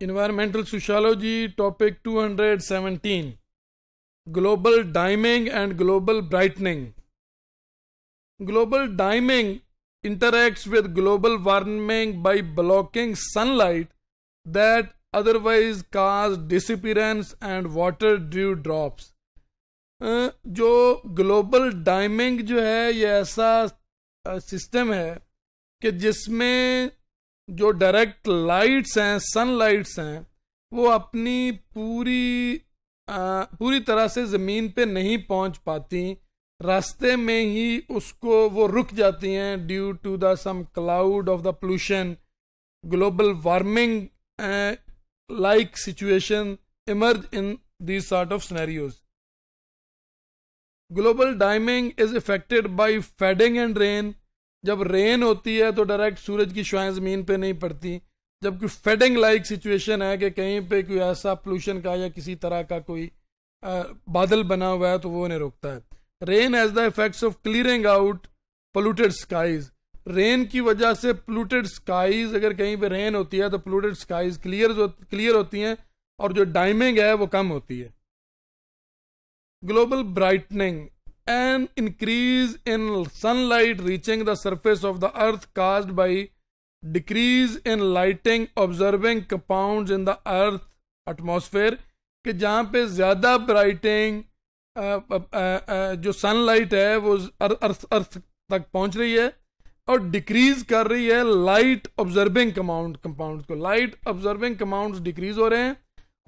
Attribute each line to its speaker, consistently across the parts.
Speaker 1: environmental sociology topic 217 global dimming and global brightening global dimming interacts with global warming by blocking sunlight that otherwise cause disappearance and water dew drops जो global dimming जो है ये ऐसा system है कि जिसमें जो direct lights हैं सनलाइट्स हैं वो अपनी पूरी आ, पूरी तरह से ज़मीन पे नहीं पहुंच पाती रास्ते में ही उसको वो रुक जाती हैं due to the some cloud of the pollution global warming like situation emerge in this sort of scenarios global dimming is effected by fading and rain जब रेन होती है तो डायरेक्ट सूरज की शुआएं ज़मीन पे नहीं पड़ती जबकि फेडिंग लाइक सिचुएशन है कि कहीं पे कोई ऐसा पोल्यूशन का या किसी तरह का कोई बादल बना हुआ है तो वो उन्हें रोकता है rain as the effects of clearing out polluted skies rain की वजह से पोलूटेड स्काईज अगर कहीं पे रेन होती है तो पोलूटेड स्काईज क्लियर क्लियर होती हैं और जो डाइमिंग है वो कम होती है global brightening an in sunlight reaching the surface of the earth caused by decrease in lighting observing compound in the earth atmosphere कि जहाँ पर ज़्यादा ब्राइटिंग जो सन लाइट है वो अर्थ अर्थ तक पहुँच रही है और डिक्रीज कर रही है लाइट ऑब्जर्विंग कमाउंड कंपाउंड को लाइट ऑब्जर्विंग कमाउंड डिक्रीज हो रहे हैं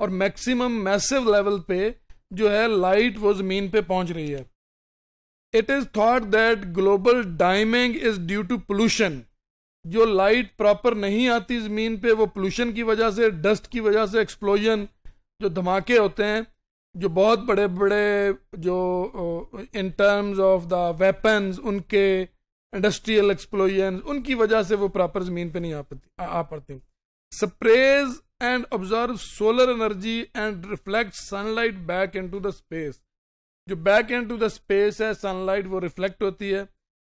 Speaker 1: और मैक्सिमम मैसिव लेवल पे जो है लाइट वो ज़मीन पे पहुंच रही है it is thought that global dimming is due to pollution जो लाइट प्रॉपर नहीं आती ज़मीन पे वो पोल्यूशन की वजह से डस्ट की वजह से एक्सप्लोजन जो धमाके होते हैं जो बहुत बड़े बड़े जो in terms of the weapons उनके इंडस्ट्रियल एक्सप्लोजन उनकी वजह से वो प्रॉपर ज़मीन पे नहीं आ पाती आ पाती sprays and observe solar energy and reflect sunlight back into the space जो back and to the space है सनलाइट वो रिफ्लेक्ट होती है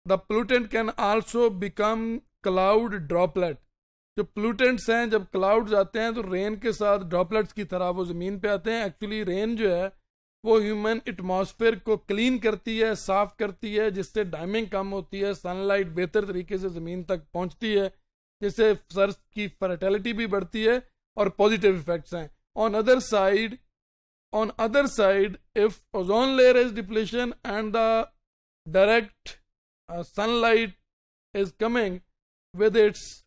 Speaker 1: the pollutant can also become cloud droplet जो प्लूटेंट्स हैं जब क्लाउड्स आते हैं तो रेन के साथ ड्रॉपलेट्स की तरह वो ज़मीन पे आते हैं एक्चुअली रेन जो है वो ह्यूमन एटमोसफेयर को क्लीन करती है साफ करती है जिससे डायमिंग कम होती है सनलाइट बेहतर तरीके से ज़मीन तक पहुंचती है जिससे सर की फर्टेलिटी भी बढ़ती है और पॉजिटिव इफेक्ट्स हैं on other side on other side if ozone layer is depletion and the direct uh, sunlight is coming with its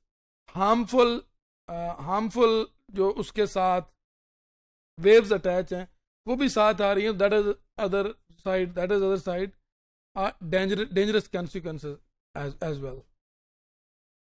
Speaker 1: harmful uh, harmful jo uske sath waves attach hain wo bhi sath aa rahi hain that is other side that is other side a uh, dangerous dangerous consequences as as well